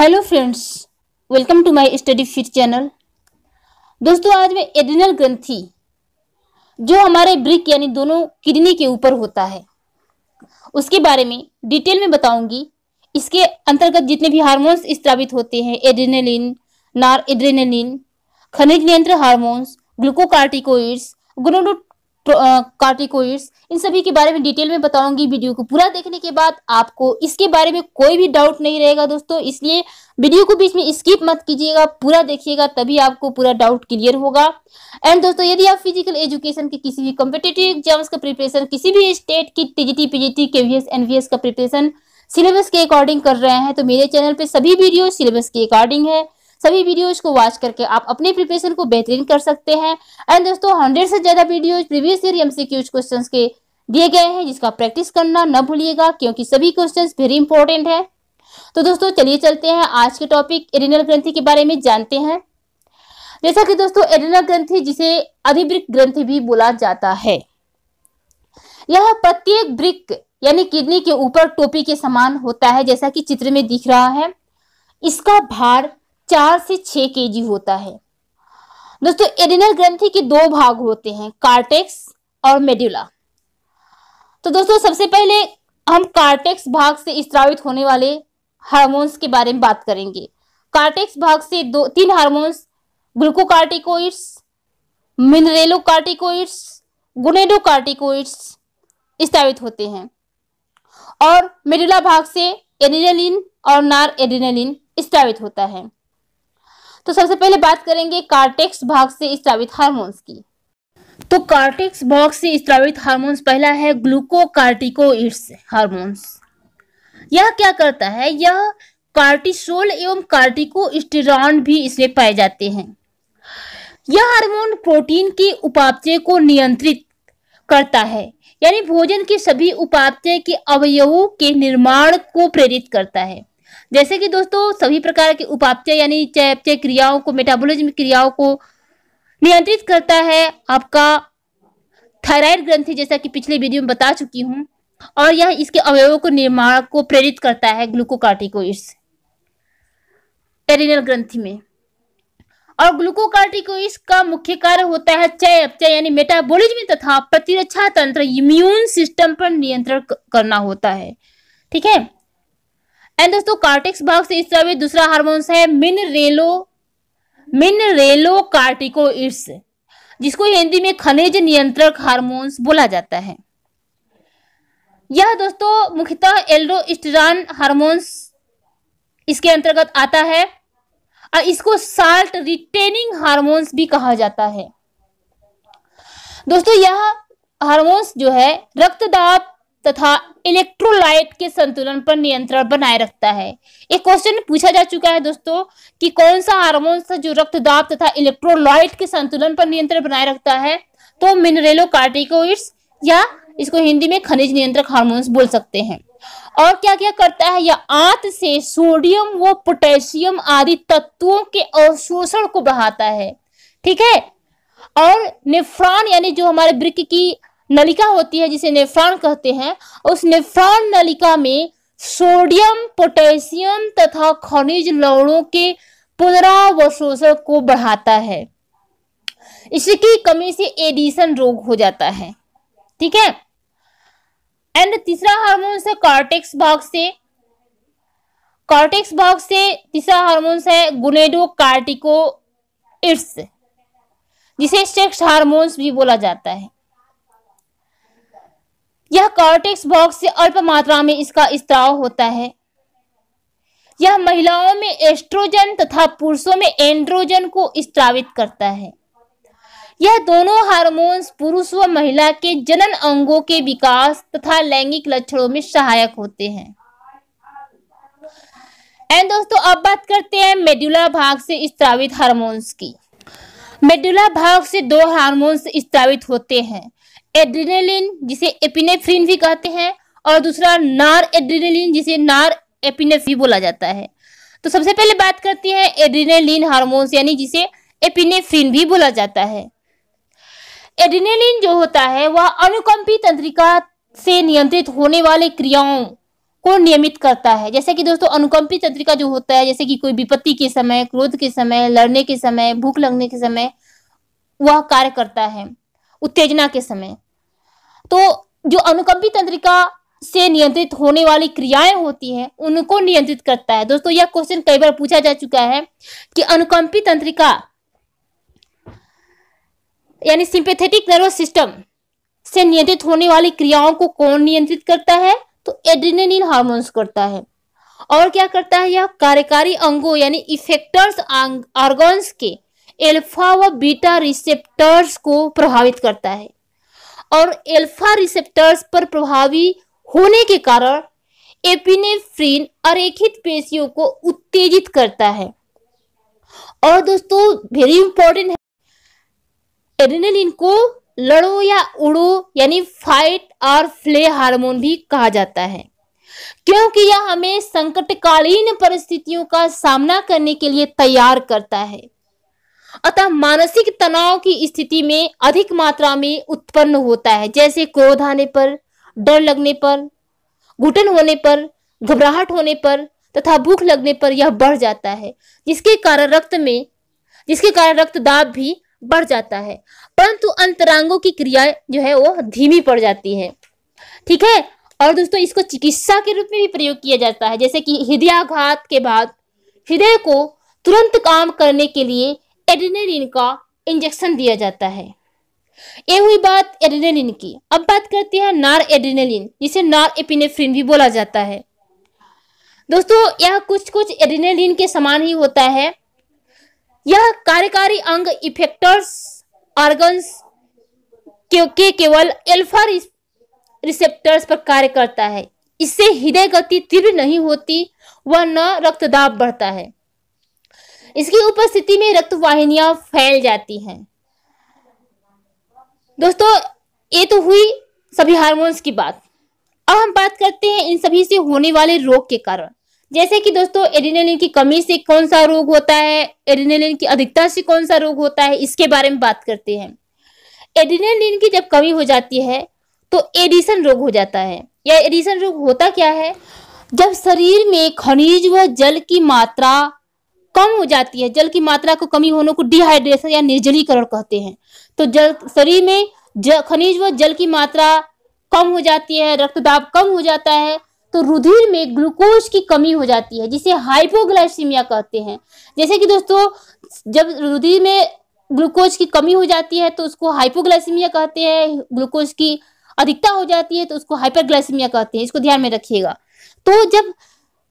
hello friends welcome to my study fit channel दोस्तों आज मैं एडिनल ग्रंथि जो हमारे ब्रिक यानी दोनों किडनी के ऊपर होता है उसके बारे में डिटेल में बताऊंगी इसके अंतर्गत जितने भी हार्मोन्स स्त्रावित होते हैं एड्रेनलिन नार एड्रेनलिन खनिज नियंत्रण हार्मोन्स ग्लूकोकार्टिकोइड्स ग्लोडो तो, कार्टिकोइड्स इन सभी के बारे में डिटेल में बताऊंगी वीडियो को पूरा देखने के बाद आपको इसके बारे में कोई भी डाउट नहीं रहेगा दोस्तों इसलिए वीडियो को बीच में स्किप मत कीजिएगा पूरा देखिएगा तभी आपको पूरा डाउट क्लियर होगा एंड दोस्तों यदि आप फिजिकल एजुकेशन के किसी भी कॉम्पिटेटिव एग्जाम्स का प्रिपरेशन किसी भी स्टेट की टीजीटी पीजीटी केवीएस एनवीएस का प्रिपरेशन सिलेबस के अकॉर्डिंग कर रहे हैं तो मेरे चैनल पे सभी वीडियो सिलेबस के अकॉर्डिंग है सभी वीडियोज को वॉच करके आप अपने प्रिपरेशन को बेहतरीन कर सकते हैं एंड दोस्तों हंड्रेड से ज्यादा videos previous year MCQs question के दिए गए हैं जिसका प्रैक्टिस करना न भूलिएगा क्योंकि सभी क्वेश्चन वेरी इंपॉर्टेंट है तो दोस्तों चलिए चलते हैं आज के टॉपिक एरिनल ग्रंथि के बारे में जानते हैं जैसा कि दोस्तों एरिनल ग्रंथि जिसे अधिवृक ग्रंथि भी बोला जाता है यह प्रत्येक ब्रिक यानी किडनी के ऊपर टोपी के समान होता है जैसा कि चित्र में दिख रहा है इसका भार चार से छह के होता है दोस्तों एडिनल ग्रंथि के दो भाग होते हैं कार्टेक्स और मेड्यूला तो दोस्तों सबसे पहले हम कार्टेक्स भाग से स्त्रावित होने वाले हार्मोन्स के बारे में बात करेंगे कार्टेक्स भाग से दो तीन हार्मोन्स ग्लूकोकार्टिकोइड्स गुनेडो कार्टिकोइड्स स्त्रावित होते हैं और मेडुला भाग से एडिनलिन और नार एडिनलिन स्त्रावित होता है तो सबसे पहले बात करेंगे कार्टेक्स भाग से स्त्रावित हार्मोन्स की तो कार्टिक्स भाग से स्त्रावित हार्मोन्स पहला है ग्लूकोकार्टिकोइड्स हार्मोन्स यह क्या करता है यह कार्टिसोल एवं कार्टिकोस्टेरॉन भी इसमें पाए जाते हैं यह हार्मोन प्रोटीन के उपापचय को नियंत्रित करता है यानी भोजन के सभी उपापचय के अवयवों के निर्माण को प्रेरित करता है जैसे कि दोस्तों सभी प्रकार के उपापचय यानी चयापचय क्रियाओं को मेटाबोलिज्म क्रियाओं को नियंत्रित करता है आपका थायराइड ग्रंथि जैसा कि पिछले वीडियो में बता चुकी हूँ और यह इसके अवयवों को निर्माण को प्रेरित करता है ग्लूकोकार्टिकोइड्स टेरिनल ग्रंथि में और ग्लूकोकार्टिकोइड्स का मुख्य कार्य होता है चय अपचय यानी मेटाबोलिज्म तथा प्रतिरक्षा तंत्र इम्यून सिस्टम पर नियंत्रण करना होता है ठीक है एंड दोस्तों कार्टिक्स भाग से इसका भी दूसरा हार्मोन्स है मिन रेलो मिनरेलो मिनरेलो कार्टिकोइड्स जिसको हिंदी में खनिज नियंत्रक हार्मोन्स बोला जाता है यह दोस्तों मुख्यतः एल्डोस्टेरॉन हार्मोन्स इसके अंतर्गत आता है और इसको साल्ट रिटेनिंग हार्मोन्स भी कहा जाता है दोस्तों यह हार्मोन्स जो है रक्तदाब तथा इलेक्ट्रोलाइट के संतुलन पर नियंत्रण बनाए रखता है एक क्वेश्चन पूछा जा चुका है दोस्तों कि कौन सा हार्मोन जो रक्तदाब तथा इलेक्ट्रोलाइट के संतुलन पर नियंत्रण बनाए रखता है तो मिनरेलो कार्टिकोइड्स या इसको हिंदी में खनिज नियंत्रक हार्मोन्स बोल सकते हैं और क्या क्या करता है यह आंत से सोडियम व पोटेशियम आदि तत्वों के अवशोषण को बढ़ाता है ठीक है और निफ्रॉन यानी जो हमारे ब्रिक की नलिका होती है जिसे नेफ्रॉन कहते हैं उस नेफ्रॉन नलिका में सोडियम पोटेशियम तथा खनिज लवणों के पुनरावशोषण को बढ़ाता है इसकी कमी से एडिसन रोग हो जाता है ठीक है एंड तीसरा हार्मोन है कार्टेक्स भाग से कार्टेक्स भाग से तीसरा हार्मोन है गुनेडो कार्टिको इट्स जिसे सेक्स हार्मोन्स भी बोला जाता है यह कॉर्टेक्स बॉक्स से अल्प मात्रा में इसका स्त्राव होता है यह महिलाओं में एस्ट्रोजन तथा पुरुषों में एंड्रोजन को स्त्रावित करता है यह दोनों हार्मोन्स पुरुष व महिला के जनन अंगों के विकास तथा लैंगिक लक्षणों में सहायक होते हैं एंड दोस्तों अब बात करते हैं मेडुला भाग से स्त्रावित हार्मोन्स की मेडुला भाग से दो हार्मोन्स स्त्रावित होते हैं एड्रेनलिन जिसे एपिनेफ्रिन भी कहते हैं और दूसरा नार एड्रेनलिन जिसे नार एपिनेफ्री बोला जाता है तो सबसे पहले बात करती है एड्रेनलिन हार्मोन्स यानी जिसे एपिनेफ्रिन भी बोला जाता है एड्रेनलिन जो होता है वह अनुकंपी तंत्रिका से नियंत्रित होने वाले क्रियाओं को नियमित करता है जैसे कि दोस्तों अनुकंपी तंत्रिका जो होता है जैसे कि कोई विपत्ति के समय क्रोध के समय लड़ने के समय भूख लगने के समय वह कार्य करता है उत्तेजना के समय तो जो अनुकंपी तंत्रिका से नियंत्रित होने वाली क्रियाएं होती हैं उनको नियंत्रित करता है दोस्तों यह क्वेश्चन कई बार पूछा जा चुका है कि अनुकंपी तंत्रिका यानी सिंपेथेटिक नर्वस सिस्टम से नियंत्रित होने वाली क्रियाओं को कौन नियंत्रित करता है तो एड्रेनलिन हार्मोन्स करता है और क्या करता है यह कार्यकारी अंगों यानी इफेक्टर्स ऑर्गन्स के एल्फा व बीटा रिसेप्टर्स को प्रभावित करता है और एल्फा रिसेप्टर्स पर प्रभावी होने के कारण एपिनेफ्रीन अरेखित पेशियों को उत्तेजित करता है और दोस्तों वेरी इंपॉर्टेंट है एड्रेनलिन को लड़ो या उड़ो यानी फाइट और फ्ले हार्मोन भी कहा जाता है क्योंकि यह हमें संकटकालीन परिस्थितियों का सामना करने के लिए तैयार करता है अतः मानसिक तनाव की स्थिति में अधिक मात्रा में उत्पन्न होता है जैसे क्रोध आने पर डर लगने पर घुटन होने पर घबराहट होने पर तथा भूख लगने पर यह बढ़ जाता है जिसके कारण रक्त में जिसके कारण रक्तदाब भी बढ़ जाता है परंतु अंतरांगों की क्रिया जो है वो धीमी पड़ जाती है ठीक है और दोस्तों इसको चिकित्सा के रूप में भी प्रयोग किया जाता है जैसे कि हृदयाघात के बाद हृदय को तुरंत काम करने के लिए एडिनेरिन का इंजेक्शन दिया जाता है ये हुई बात एडिनेरिन की अब बात करते हैं नार एडिनेलिन जिसे नार एपिनेफ्रिन भी बोला जाता है दोस्तों यह कुछ कुछ एडिनेलिन के समान ही होता है यह कार्यकारी अंग इफेक्टर्स ऑर्गन्स क्योंकि केवल एल्फा रिसेप्टर्स पर कार्य करता है इससे हृदय गति तीव्र नहीं होती व न रक्तदाब बढ़ता है इसकी उपस्थिति में रक्त वाहिनियां फैल जाती हैं दोस्तों ये तो हुई सभी हार्मोन्स की बात अब हम बात करते हैं इन सभी से होने वाले रोग के कारण जैसे कि दोस्तों एडिनेलिन की कमी से कौन सा रोग होता है एडिनेलिन की अधिकता से कौन सा रोग होता है इसके बारे में बात करते हैं एडिनेलिन की जब कमी हो जाती है तो एडिसन रोग हो जाता है या एडिसन रोग होता क्या है जब शरीर में खनिज व जल की मात्रा कम हो जाती है जल की मात्रा को कमी होने को डिहाइड्रेशन या निर्जलीकरण कहते हैं तो जल शरीर में खनिज व जल की मात्रा कम हो जाती है रक्तदाब कम हो जाता है तो रुधिर में ग्लूकोज की कमी हो जाती है जिसे हाइपोग्लाइसीमिया कहते हैं जैसे कि दोस्तों जब रुधिर में ग्लूकोज की कमी हो जाती है तो उसको हाइपोग्लाइसीमिया कहते हैं ग्लूकोज की अधिकता हो जाती है तो उसको हाइपरग्लाइसीमिया कहते हैं इसको ध्यान में रखिएगा तो जब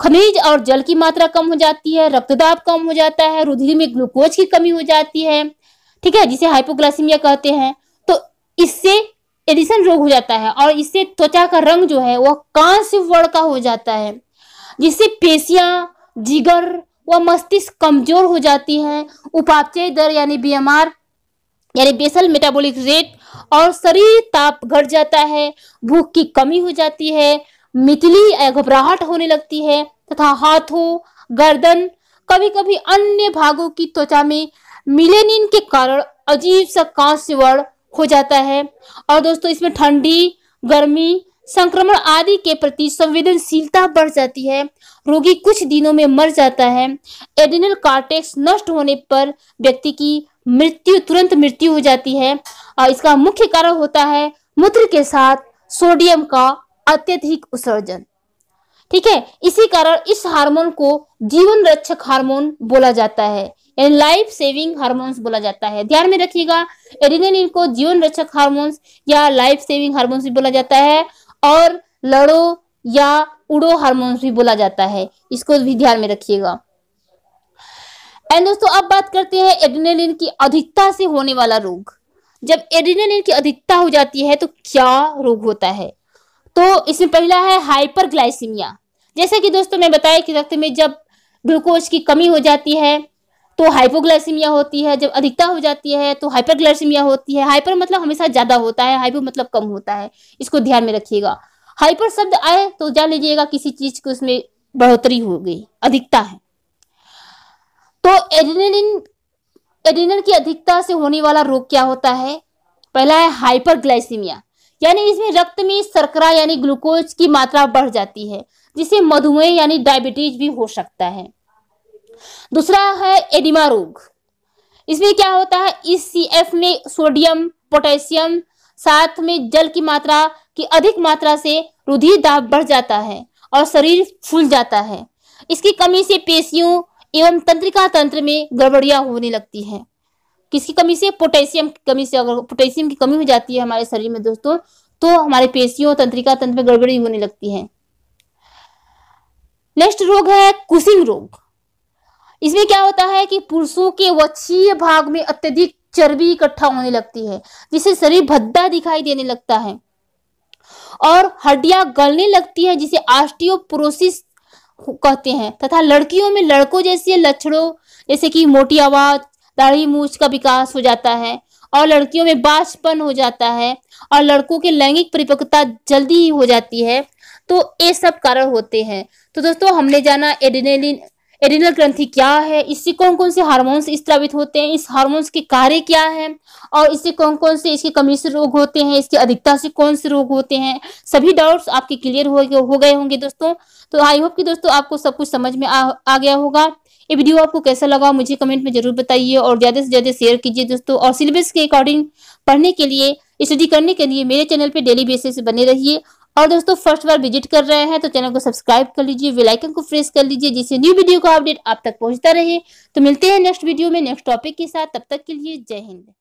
खनिज और जल की मात्रा कम हो जाती है रक्तदाब कम हो जाता है रुधिर में ग्लूकोज की कमी हो जाती है ठीक है जिसे हाइपोग्लाइसीमिया कहते हैं तो इससे एडिसन रोग हो जाता है और इससे त्वचा का रंग जो है वह कांस्य वर्ण का हो जाता है जिससे पेशियां जिगर व मस्तिष्क कमजोर हो जाती है उपापचय दर यानी बी यानी बेसल मेटाबॉलिक रेट और शरीर ताप घट जाता है भूख की कमी हो जाती है मितली घबराहट होने लगती है तथा हाथों गर्दन कभी कभी अन्य भागों की त्वचा में मिलेनिन के कारण अजीब सा कांस्य वर्ण हो जाता है और दोस्तों इसमें ठंडी गर्मी संक्रमण आदि के प्रति संवेदनशीलता बढ़ जाती है रोगी कुछ दिनों में मर जाता है एडिनल कार्टेक्स नष्ट होने पर व्यक्ति की मृत्यु तुरंत मृत्यु हो जाती है और इसका मुख्य कारण होता है मूत्र के साथ सोडियम का अत्यधिक उत्सर्जन ठीक है इसी कारण इस हार्मोन को जीवन रक्षक हार्मोन बोला जाता है यानी लाइफ सेविंग हार्मोन्स बोला जाता है ध्यान में रखिएगा एडिनेलिन को जीवन रक्षक हार्मोन्स या लाइफ सेविंग हार्मोन्स भी बोला जाता है और लड़ो या उड़ो हार्मोन्स भी बोला जाता है इसको भी ध्यान में रखिएगा एंड दोस्तों अब बात करते हैं एडिनेलिन की अधिकता से होने वाला रोग जब एडिनेलिन की अधिकता हो जाती है तो क्या रोग होता है तो इसमें पहला है हाइपर ग्लाइसिमिया जैसे कि दोस्तों मैं बताया कि रक्त में जब ग्लूकोज की कमी हो जाती है तो हाइपोग्लाइसीमिया होती है जब अधिकता हो जाती है तो ग्लाइसिमिया होती है हाइपर मतलब हमेशा ज़्यादा होता है हाइपो मतलब कम होता है इसको ध्यान में रखिएगा हाइपर शब्द आए तो जान लीजिएगा किसी चीज़ की उसमें बढ़ोतरी हो गई अधिकता है तो एड्रेनलिन एड्रेनल की अधिकता से होने वाला रोग क्या होता है पहला है ग्लाइसिमिया यानी इसमें रक्त में सरकरा यानी ग्लूकोज की मात्रा बढ़ जाती है जिसे मधुमेह यानी डायबिटीज भी हो सकता है दूसरा है एडिमा रोग इसमें क्या होता है इस सी एफ में सोडियम पोटेशियम साथ में जल की मात्रा की अधिक मात्रा से रुधिर दाब बढ़ जाता है और शरीर फूल जाता है इसकी कमी से पेशियों एवं तंत्रिका तंत्र में गड़बड़ियां होने लगती है किसकी कमी से पोटेशियम की कमी से अगर पोटेशियम की कमी हो जाती है हमारे शरीर में दोस्तों तो हमारे पेशियों तंत्रिका तंत्र में गड़बड़ी होने लगती है नेक्स्ट रोग है कुसिंग रोग इसमें क्या होता है कि पुरुषों के वक्षीय भाग में अत्यधिक चर्बी इकट्ठा होने लगती है जिससे शरीर भद्दा दिखाई देने लगता है और हड्डियां गलने लगती है जिसे आस्टियोपोरोसिस कहते हैं तथा लड़कियों में लड़कों जैसे लक्षणों जैसे कि मोटी आवाज दाढ़ी मूछ का विकास हो जाता है और लड़कियों में बाजपन हो जाता है और लड़कों की लैंगिक परिपक्वता जल्दी ही हो जाती है तो ये सब कारण होते हैं तो दोस्तों हमने जाना एडिनेलिन एडिनल ग्रंथि क्या है इससे कौन कौन से हार्मोन्स स्त्रावित होते हैं इस हार्मोन्स के कार्य क्या है और इससे कौन कौन से इसके कमी से रोग होते हैं इसकी अधिकता से कौन से रोग होते हैं सभी डाउट्स आपके क्लियर हो गए हो गए होंगे दोस्तों तो आई होप कि दोस्तों आपको सब कुछ समझ में आ, आ गया होगा ये वीडियो आपको कैसा लगा मुझे कमेंट में जरूर बताइए और ज़्यादा से ज़्यादा शेयर कीजिए दोस्तों और सिलेबस के अकॉर्डिंग पढ़ने के लिए स्टडी करने के लिए मेरे चैनल पर डेली बेसिस बने रहिए और दोस्तों फर्स्ट बार विजिट कर रहे हैं तो चैनल को सब्सक्राइब कर लीजिए वेलाइकन को प्रेस कर लीजिए जिससे न्यू वीडियो का अपडेट आप तक पहुंचता रहे तो मिलते हैं नेक्स्ट वीडियो में नेक्स्ट टॉपिक के साथ तब तक के लिए जय हिंद